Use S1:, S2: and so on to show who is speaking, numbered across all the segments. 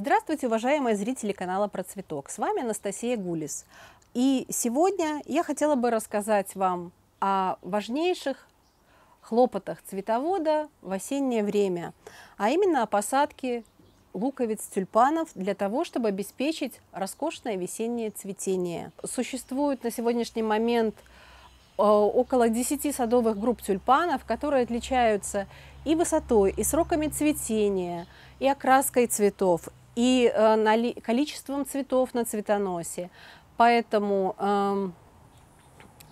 S1: Здравствуйте, уважаемые зрители канала «Про цветок». С вами Анастасия Гулис. И сегодня я хотела бы рассказать вам о важнейших хлопотах цветовода в осеннее время, а именно о посадке луковиц тюльпанов для того, чтобы обеспечить роскошное весеннее цветение. Существует на сегодняшний момент э, около 10 садовых групп тюльпанов, которые отличаются и высотой, и сроками цветения, и окраской цветов, и э, количеством цветов на цветоносе. Поэтому эм,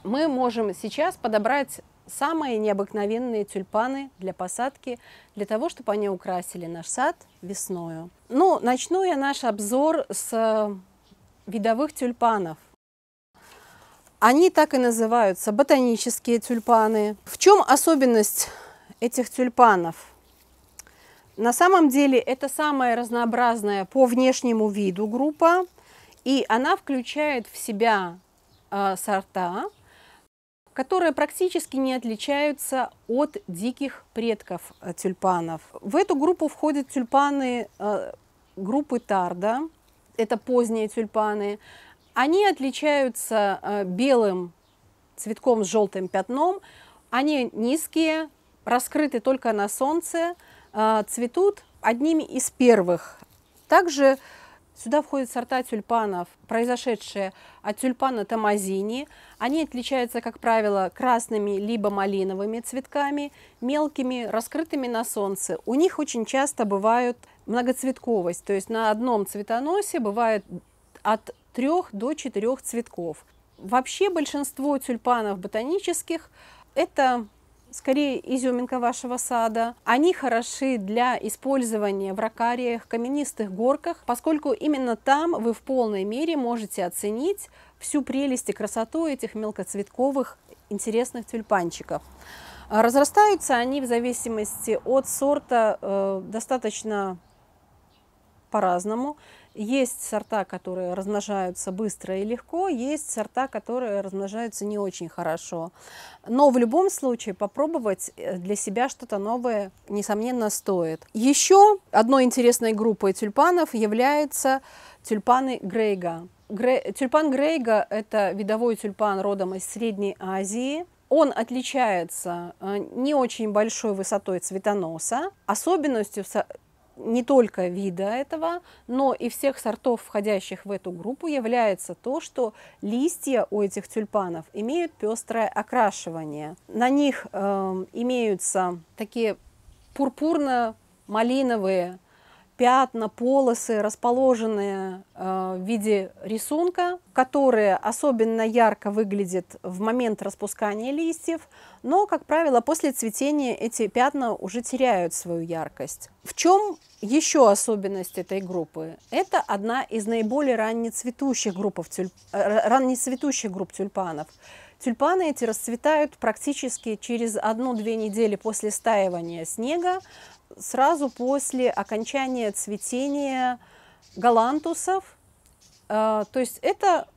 S1: мы можем сейчас подобрать самые необыкновенные тюльпаны для посадки, для того, чтобы они украсили наш сад весною. Ну, начну я наш обзор с э, видовых тюльпанов. Они так и называются ботанические тюльпаны. В чем особенность этих тюльпанов? На самом деле это самая разнообразная по внешнему виду группа, и она включает в себя э, сорта, которые практически не отличаются от диких предков э, тюльпанов. В эту группу входят тюльпаны э, группы Тарда, это поздние тюльпаны. Они отличаются э, белым цветком с желтым пятном, они низкие, раскрыты только на солнце, Э, цветут одними из первых. Также Сюда входят сорта тюльпанов, произошедшие от тюльпана Тамазини. Они отличаются, как правило, красными либо малиновыми цветками, мелкими, раскрытыми на солнце. У них очень часто бывают многоцветковость, то есть на одном цветоносе бывает от трех до четырех цветков. Вообще большинство тюльпанов ботанических – это скорее изюминка вашего сада. Они хороши для использования в ракариях, каменистых горках, поскольку именно там вы в полной мере можете оценить всю прелесть и красоту этих мелкоцветковых интересных тюльпанчиков. Разрастаются они в зависимости от сорта э, достаточно по-разному. Есть сорта, которые размножаются быстро и легко, есть сорта, которые размножаются не очень хорошо. Но в любом случае попробовать э, для себя что-то новое, несомненно, стоит. Еще одной интересной группой тюльпанов являются тюльпаны Грейга. Гре... Тюльпан Грейга – это видовой тюльпан родом из Средней Азии. Он отличается э, не очень большой высотой цветоноса. Особенностью не только вида этого, но и всех сортов, входящих в эту группу, является то, что листья у этих тюльпанов имеют пестрое окрашивание. На них э, имеются такие пурпурно-малиновые пятна, полосы, расположенные э, в виде рисунка, которые особенно ярко выглядят в момент распускания листьев, но, как правило, после цветения эти пятна уже теряют свою яркость. В чем еще особенность этой группы? Это одна из наиболее раннецветущих, группов тюль... Э, раннецветущих групп тюльпанов – Тюльпаны эти расцветают практически через одну-две недели после стаивания снега, сразу после окончания цветения галантусов. Э, то есть это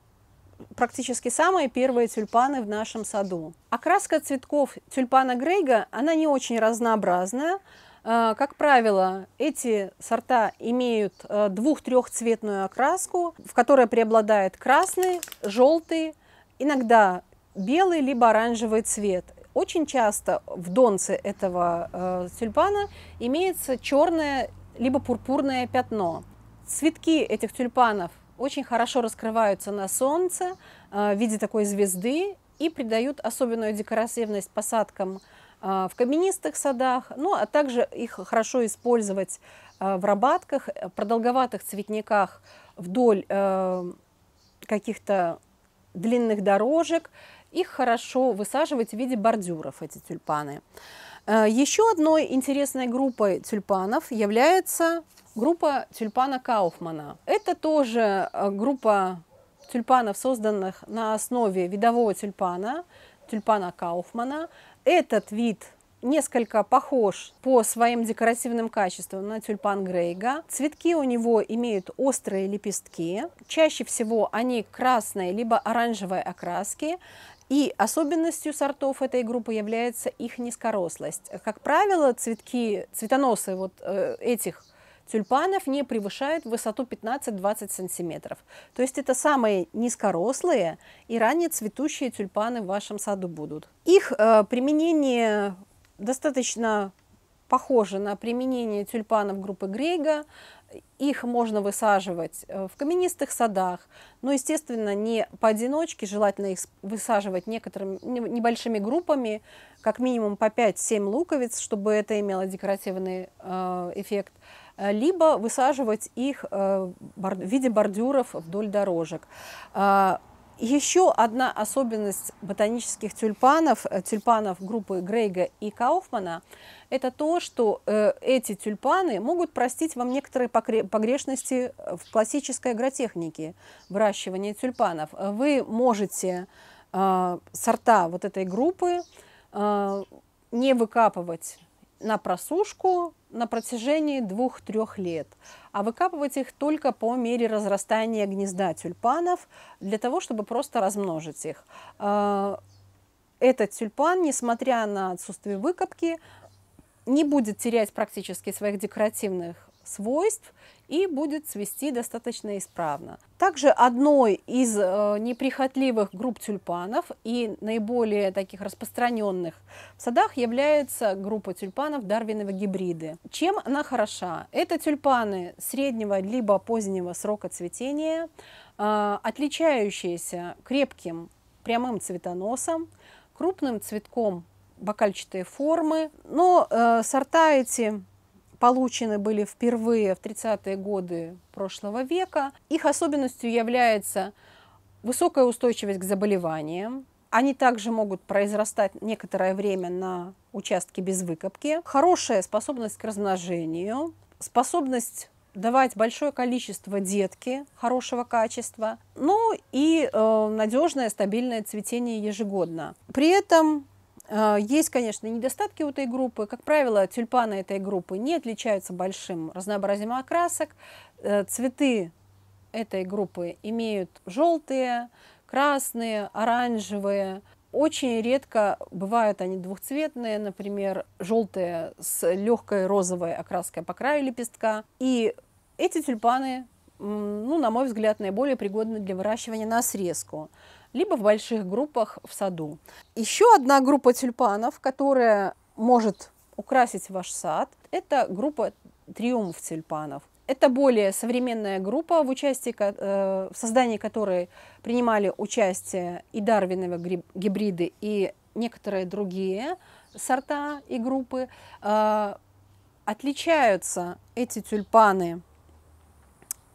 S1: практически самые первые тюльпаны в нашем саду. Окраска цветков тюльпана Грейга, она не очень разнообразная. Э, как правило, эти сорта имеют э, двух-трехцветную окраску, в которой преобладает красный, желтый, иногда белый либо оранжевый цвет. Очень часто в донце этого э, тюльпана имеется черное либо пурпурное пятно. Цветки этих тюльпанов очень хорошо раскрываются на солнце э, в виде такой звезды и придают особенную декоративность посадкам э, в каменистых садах, ну а также их хорошо использовать э, в рабатках, э, продолговатых цветниках вдоль э, каких-то длинных дорожек их хорошо высаживать в виде бордюров, эти тюльпаны. Э, Еще одной интересной группой тюльпанов является группа тюльпана Кауфмана. Это тоже э, группа тюльпанов, созданных на основе видового тюльпана, тюльпана Кауфмана. Этот вид несколько похож по своим декоративным качествам на тюльпан Грейга. Цветки у него имеют острые лепестки. Чаще всего они красные либо оранжевой окраски. И особенностью сортов этой группы является их низкорослость. Как правило, цветки, цветоносы вот э, этих тюльпанов не превышают высоту 15-20 сантиметров. То есть это самые низкорослые и ранее цветущие тюльпаны в вашем саду будут. Их э, применение достаточно похоже на применение тюльпанов группы Грейга. Их можно высаживать э, в каменистых садах, но, естественно, не поодиночке, желательно их высаживать некоторыми небольшими группами, как минимум по 5-7 луковиц, чтобы это имело декоративный э, эффект, э, либо высаживать их в виде бордюров вдоль дорожек. А, еще одна особенность ботанических тюльпанов, э, тюльпанов группы Грейга и Кауфмана, это то, что э, эти тюльпаны могут простить вам некоторые погрешности э, в классической агротехнике выращивания тюльпанов. Вы можете сорта вот этой группы не выкапывать на просушку на протяжении двух-трех лет, а выкапывать их только по мере разрастания гнезда тюльпанов для того, чтобы просто размножить их. А, этот тюльпан, несмотря на отсутствие выкопки, не будет терять практически своих декоративных свойств и будет цвести достаточно исправно. Также одной из э, неприхотливых групп тюльпанов и наиболее таких распространенных в садах является группа тюльпанов дарвиновы гибриды. Чем она хороша? Это тюльпаны среднего либо позднего срока цветения, э, отличающиеся крепким прямым цветоносом, крупным цветком бокальчатой формы, но э, сорта эти получены были впервые в 30-е годы прошлого века. Их особенностью является высокая устойчивость к заболеваниям. Они также могут произрастать некоторое время на участке без выкопки. Хорошая способность к размножению, способность давать большое количество детки хорошего качества, ну и э, надежное стабильное цветение ежегодно. При этом а, есть, конечно, недостатки у этой группы. Как правило, тюльпаны этой группы не отличаются большим разнообразием окрасок. Э, цветы этой группы имеют желтые, красные, оранжевые. Очень редко бывают они двухцветные, например, желтые с легкой розовой окраской по краю лепестка. И эти тюльпаны, ну, на мой взгляд, наиболее пригодны для выращивания на срезку либо в больших группах в саду. Еще одна группа тюльпанов, которая может украсить ваш сад, это группа триумф тюльпанов. Это более современная группа, в, участии, э, в создании которой принимали участие и дарвиновые гибриды, и некоторые другие сорта и группы. А, отличаются эти тюльпаны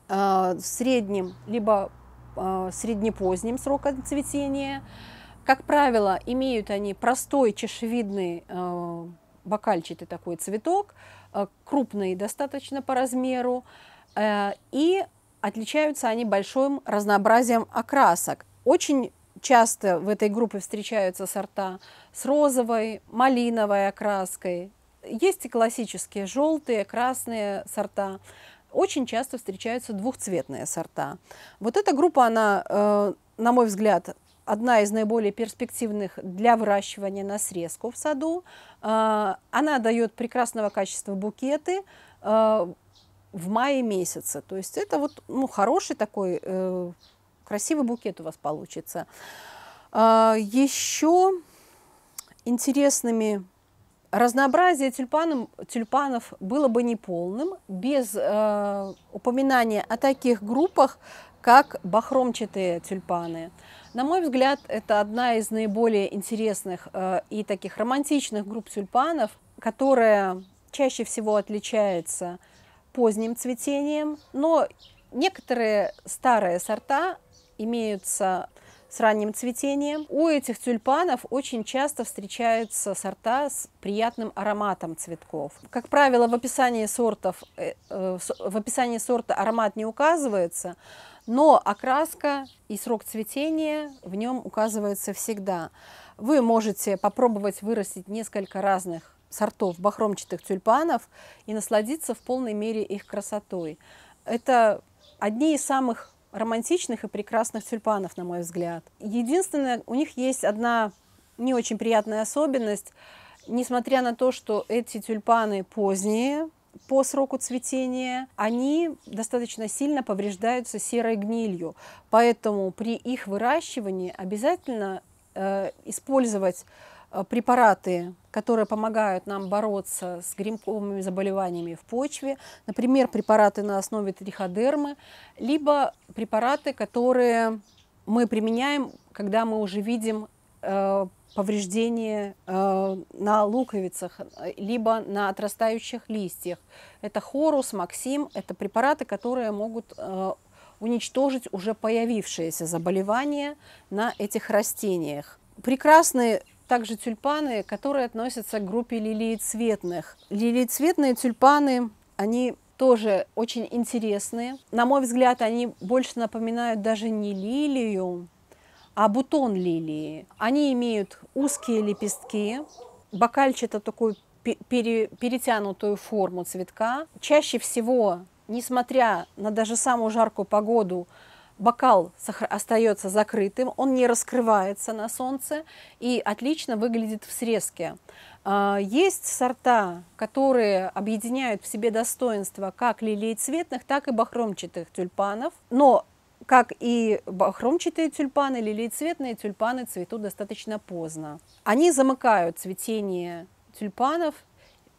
S1: а, в среднем либо а, среднепоздним сроком цветения. Как правило, имеют они простой чешевидный а, бокальчатый такой цветок, а, крупный достаточно по размеру, э, и отличаются они большим разнообразием окрасок. Очень часто в этой группе встречаются сорта с розовой, малиновой окраской. Есть и классические желтые, красные сорта очень часто встречаются двухцветные сорта. Вот эта группа, она, э, на мой взгляд, одна из наиболее перспективных для выращивания на срезку в саду. Э, она дает прекрасного качества букеты э, в мае месяце. То есть это вот ну, хороший такой красивый букет у вас получится. Еще интересными Разнообразие тюльпаном, тюльпанов было бы неполным без э, упоминания о таких группах, как бахромчатые тюльпаны. На мой взгляд, это одна из наиболее интересных э, и таких романтичных групп тюльпанов, которая чаще всего отличается поздним цветением, но некоторые старые сорта имеются с ранним цветением. У этих тюльпанов очень часто встречаются сорта с приятным ароматом цветков. Как правило, в описании, сортов, э, э, в описании сорта аромат не указывается, но окраска и срок цветения в нем указывается всегда. Вы можете попробовать вырастить несколько разных сортов бахромчатых тюльпанов и насладиться в полной мере их красотой. Это одни из самых романтичных и прекрасных тюльпанов, на мой взгляд. Единственное, у них есть одна не очень приятная особенность. Несмотря на то, что эти тюльпаны поздние, по сроку цветения, они достаточно сильно повреждаются серой гнилью. Поэтому при их выращивании обязательно э, использовать Э, препараты, которые помогают нам бороться с грибковыми заболеваниями в почве, например, препараты на основе триходермы, либо препараты, которые мы применяем, когда мы уже видим э, повреждение э, на луковицах, либо на отрастающих листьях. Это хорус, максим, это препараты, которые могут уничтожить уже появившееся заболевание на этих растениях. Прекрасный также тюльпаны, которые относятся к группе лилийцветных. Лилийцветные тюльпаны, они тоже очень интересные. На мой взгляд, они больше напоминают даже не лилию, а бутон лилии. Они имеют узкие лепестки, бокальчато такую перетянутую форму цветка. Чаще всего, несмотря на даже самую жаркую погоду, бокал остается закрытым, он не раскрывается на солнце и отлично выглядит в срезке. А, есть сорта, которые объединяют в себе достоинства как лилей цветных, так и бахромчатых тюльпанов, но как и бахромчатые тюльпаны, лилейцветные тюльпаны цветут достаточно поздно. Они замыкают цветение тюльпанов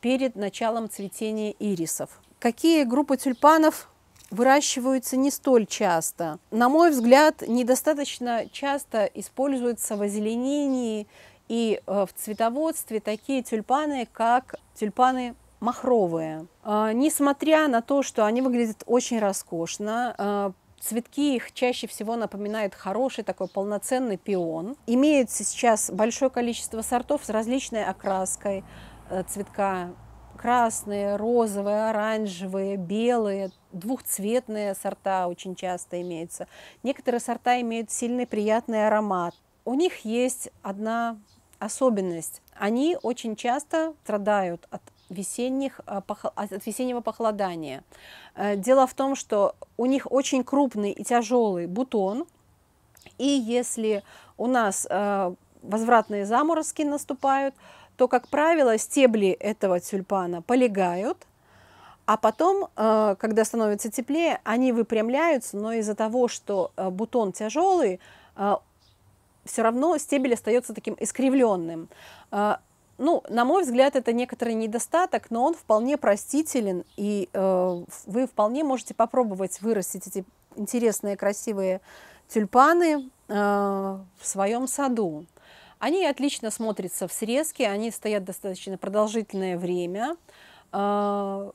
S1: перед началом цветения ирисов. Какие группы тюльпанов выращиваются не столь часто. На мой взгляд, недостаточно часто используются в озеленении и э, в цветоводстве такие тюльпаны, как тюльпаны махровые. А, несмотря на то, что они выглядят очень роскошно, а, Цветки их чаще всего напоминают хороший такой полноценный пион. Имеется сейчас большое количество сортов с различной окраской э, цветка красные, розовые, оранжевые, белые, двухцветные сорта очень часто имеются. Некоторые сорта имеют сильный приятный аромат. У них есть одна особенность. Они очень часто страдают от весенних, а, от весеннего похолодания. Э, дело в том, что у них очень крупный и тяжелый бутон, и если у нас э, возвратные заморозки наступают, то, как правило, стебли этого тюльпана полегают, а потом, э, когда становится теплее, они выпрямляются, но из-за того, что э, бутон тяжелый, э, все равно стебель остается таким искривленным. Ну, на мой взгляд, это некоторый недостаток, но он вполне простителен, и вы вполне можете попробовать вырастить эти интересные, красивые тюльпаны в своем саду. Они отлично смотрятся в срезке, они стоят достаточно продолжительное время. А,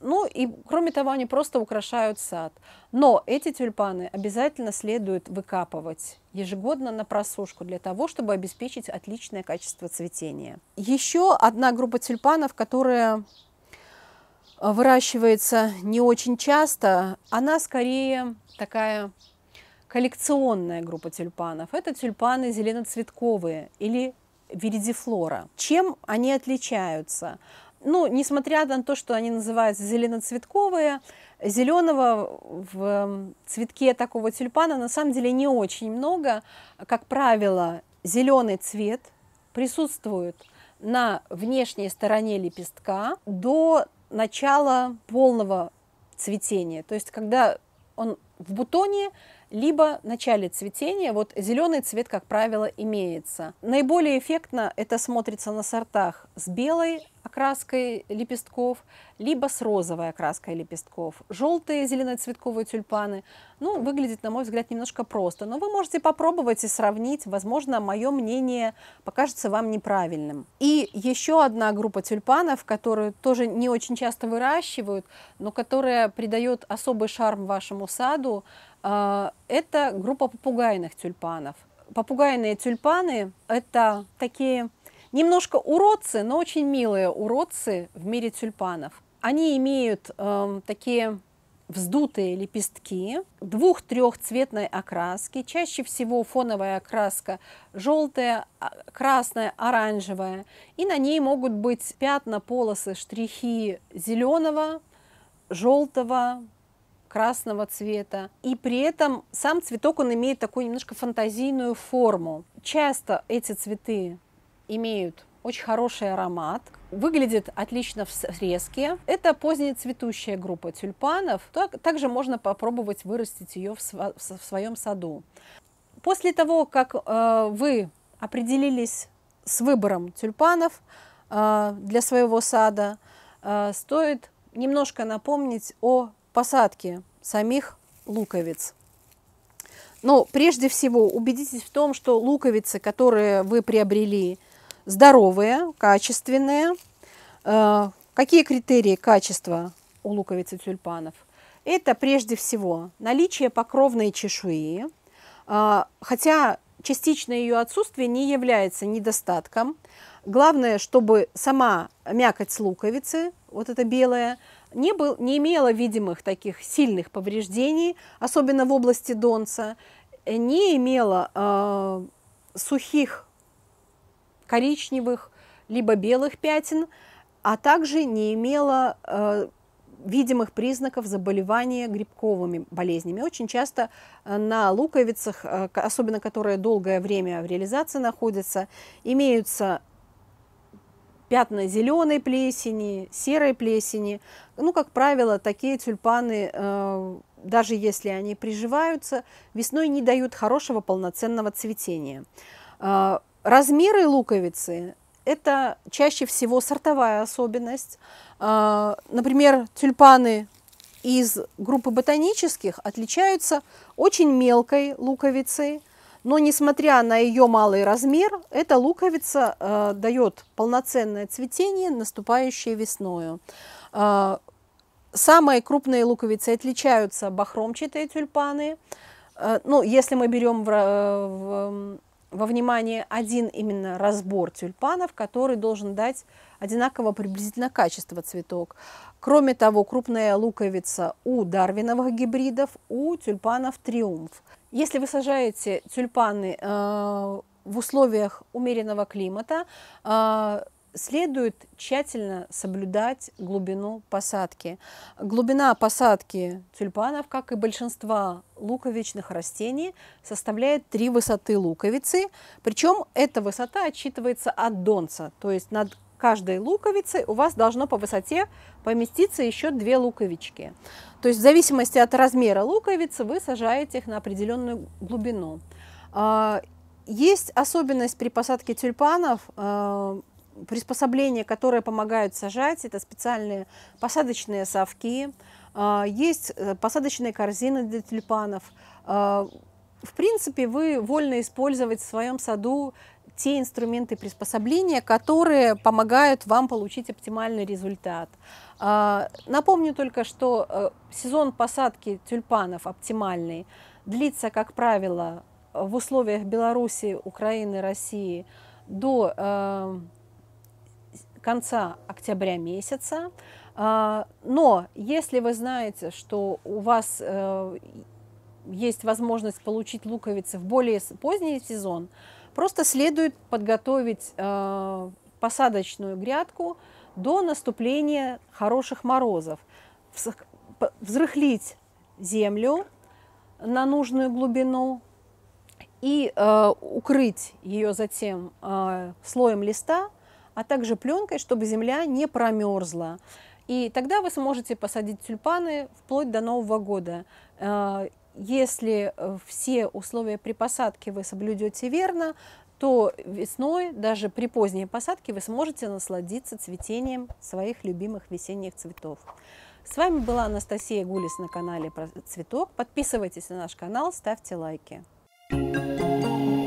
S1: ну и кроме того, они просто украшают сад. Но эти тюльпаны обязательно следует выкапывать ежегодно на просушку для того, чтобы обеспечить отличное качество цветения. Еще одна группа тюльпанов, которая выращивается не очень часто, она скорее такая коллекционная группа тюльпанов. Это тюльпаны зеленоцветковые или виридифлора. Чем они отличаются? Ну, несмотря на то, что они называются зеленоцветковые, зеленого в эм, цветке такого тюльпана на самом деле не очень много. Как правило, зеленый цвет присутствует на внешней стороне лепестка до начала полного цветения. То есть, когда он в бутоне, либо в начале цветения, вот зеленый цвет, как правило, имеется. Наиболее эффектно это смотрится на сортах с белой окраской лепестков, либо с розовой окраской лепестков. Желтые зеленоцветковые тюльпаны, ну, выглядит, на мой взгляд, немножко просто, но вы можете попробовать и сравнить, возможно, мое мнение покажется вам неправильным. И еще одна группа тюльпанов, которую тоже не очень часто выращивают, но которая придает особый шарм вашему саду, а, это группа попугайных тюльпанов. Попугайные тюльпаны – это такие немножко уродцы, но очень милые уродцы в мире тюльпанов. Они имеют э, такие вздутые лепестки двух-трехцветной окраски. Чаще всего фоновая окраска желтая, а, красная, оранжевая. И на ней могут быть пятна, полосы, штрихи зеленого, желтого, красного цвета. И при этом сам цветок, он имеет такую немножко фантазийную форму. Часто эти цветы имеют очень хороший аромат, выглядит отлично в срезке. Это поздняя цветущая группа тюльпанов. так Также можно попробовать вырастить ее в своем саду. После того, как э, вы определились с выбором тюльпанов э, для своего сада, э, стоит немножко напомнить о посадки самих луковиц. Но прежде всего убедитесь в том, что луковицы, которые вы приобрели, здоровые, качественные. Э, какие критерии качества у луковицы тюльпанов? Это прежде всего наличие покровной чешуи, э, хотя частичное ее отсутствие не является недостатком. Главное, чтобы сама мякоть луковицы, вот эта белая, не, был, не имела видимых таких сильных повреждений, особенно в области донца, э, не имела э, сухих коричневых либо белых пятен, а также не имела э, видимых признаков заболевания грибковыми болезнями. Очень часто э, на луковицах, э, особенно которые долгое время в реализации находятся, имеются пятна зеленой плесени, серой плесени. Ну, как правило, такие тюльпаны, э, даже если они приживаются, весной не дают хорошего полноценного цветения. Э, размеры луковицы – это чаще всего сортовая особенность. Э, например, тюльпаны из группы ботанических отличаются очень мелкой луковицей – но несмотря на ее малый размер, эта луковица э, дает полноценное цветение, наступающее весною. Э, самые крупные луковицы отличаются бахромчатые тюльпаны. Э, ну, если мы берем в, э, в, эм, во внимание один именно разбор тюльпанов, который должен дать одинаково приблизительно качество цветок. Кроме того, крупная луковица у дарвиновых гибридов, у тюльпанов триумф. Если вы сажаете тюльпаны э, в условиях умеренного климата, э, следует тщательно соблюдать глубину посадки. Глубина посадки тюльпанов, как и большинства луковичных растений, составляет три высоты луковицы. Причем эта высота отчитывается от донца, то есть над каждой луковицы у вас должно по высоте поместиться еще две луковички. То есть в зависимости от размера луковицы вы сажаете их на определенную глубину. А, есть особенность при посадке тюльпанов, э, приспособления, которые помогают сажать, это специальные посадочные совки, а, есть э, посадочные корзины для тюльпанов. А, в принципе, вы вольно использовать в своем саду те инструменты приспособления, которые помогают вам получить оптимальный результат. А, напомню только, что э, сезон посадки тюльпанов оптимальный длится, как правило, в условиях Беларуси, Украины, России до э, конца октября месяца. А, но если вы знаете, что у вас э, есть возможность получить луковицы в более поздний сезон, Просто следует подготовить э, посадочную грядку до наступления хороших морозов, взрыхлить землю на нужную глубину и э, укрыть ее затем э, слоем листа, а также пленкой, чтобы земля не промерзла. И тогда вы сможете посадить тюльпаны вплоть до Нового года. Э, если э, все условия при посадке вы соблюдете верно, то весной, даже при поздней посадке, вы сможете насладиться цветением своих любимых весенних цветов. С вами была Анастасия Гулис на канале Про Цветок. Подписывайтесь на наш канал, ставьте лайки. thank you